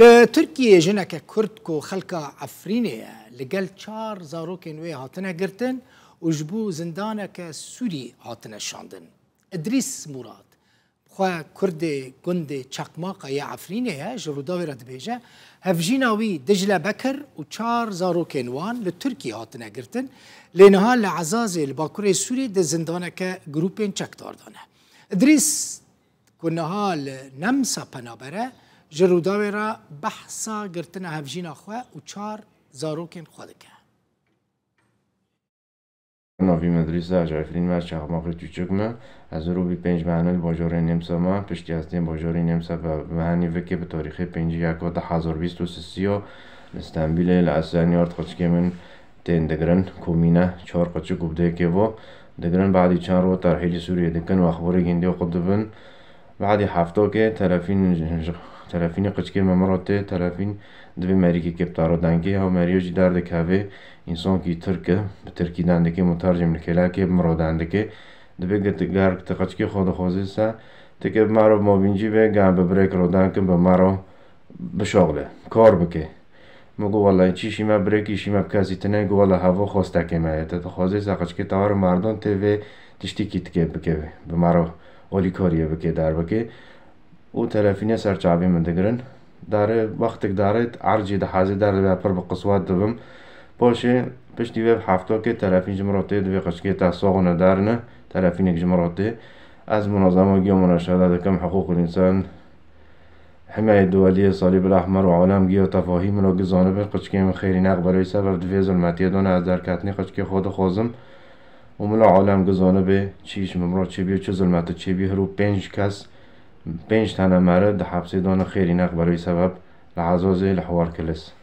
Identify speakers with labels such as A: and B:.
A: لە تورکیە ژنەکە کورتک و خەلکە ئەفرینەیە لەگەل چار زارۆکێن وێ هاتنە گرتن وژ بوو زندانەکە سووری هاتنە شاندن. ئەدریس مرات خوا کوردێ گوندێ چەقماقە یا ئەفرینەیە ji ڕووداوێرە دبێژە هەفژینا وی دژلە بەکر و چار زارۆکێن وان لە تورکی هاتنە گرتن لێنەها لە عزازێ لە باکوورێ سووری دە زندانەکە گروپێن چەکداردانە. ئەدریس گونەها لە نەمسە پەنابەرە، جرو داورا را بحثا گرتن هفجین خواه و چار زاروکن خواده که
B: ناوی مدرسه اجایفرین مر چخماق چوچک ما از رو بی پنج معنل باجار نمسا ما پشتی هستیم باجار نمسا و معنی وکی به تاریخ پنج یکا ده هزار بیست و سسی ها استنبیل لعسانی آرد خچکه من تین دگرن کومینه چار قچه گبده که و دگرن بعدی چند رو ترحیل سوریه دکن و اخبار گنده خود بن بعدی هفته که طرفین تلفین قچکی ممراته طرفین دوی مری که کپ تارو دنگی ها مری جی درد انسان کی ترک به ترکی که مترجم لکلا کی مرادند که، دوی گت گار قچکی خود خوزی سا که مارو ما به گام به بریک رو به مارو بشغله کار بکه مگو والا چی شیما بریکی شیما کسی تنه گو والا هوا خواسته که مایده تا خوزی سا قچکی تاور مردان تیوی تشتی کیت که بکه به مارو اولی کاریه بکه در بکه و تەلەفینە سەرچاوی من دەگرن عرجی ده دارێت در دەحازی پر با قصوات دوم دەبم پش دیوه هفته که تەلەفین جمراته دوی قشکی تا سۆغ نەدارنە از از منظمه منەزەمەگی منەشەدا دەکەم حقوق الإنسان حماية الدولية صلیب و عالم گیا تفاهی منو گزانه بر قشکی من خیری نق برای سبب دوی ظلمتی دانه از در قشکی خود خوزم و ملا عالم گزانه به چیش ممرا چی بیو چه ظلمت چی بیو هرو پنج کس بين تاع انا مارد حابسي دونا خيري نخبر بسبب العزوزي الحوار كلس